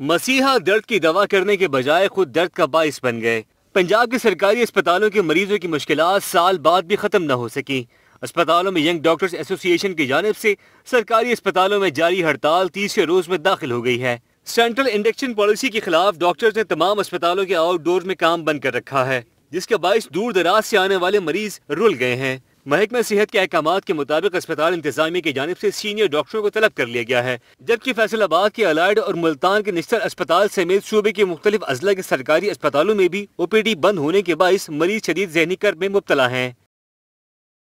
मसीहा दर्द की दवा करने के बजाय खुद दर्द का बायस बन गए पंजाब के सरकारी अस्पतालों के मरीजों की मुश्किल साल बाद भी खत्म न हो सकी अस्पतालों में यंग डॉक्टर्स एसोसिएशन की जानब से सरकारी अस्पतालों में जारी हड़ताल तीसरे रोज में दाखिल हो गई है सेंट्रल इंडक्शन पॉलिसी के खिलाफ डॉक्टर्स ने तमाम अस्पतालों के आउटडोर में काम बंद कर रखा है जिसके बायस दूर दराज से आने वाले मरीज रुल गए हैं महकमा सेहत के अहकाम के मुताबिक अस्पताल इंतजामी की जानब ऐसी सीनियर डॉक्टरों को तलब कर लिया गया है जबकि फैसलाबाद के अलाइड और मुल्तान के निस्तर अस्पताल समेत सूबे के मुख्तलिफ अजला के सरकारी अस्पतालों में भी ओ पी डी बंद होने के बायस मरीज शदीद जहनी कर में मुबतला है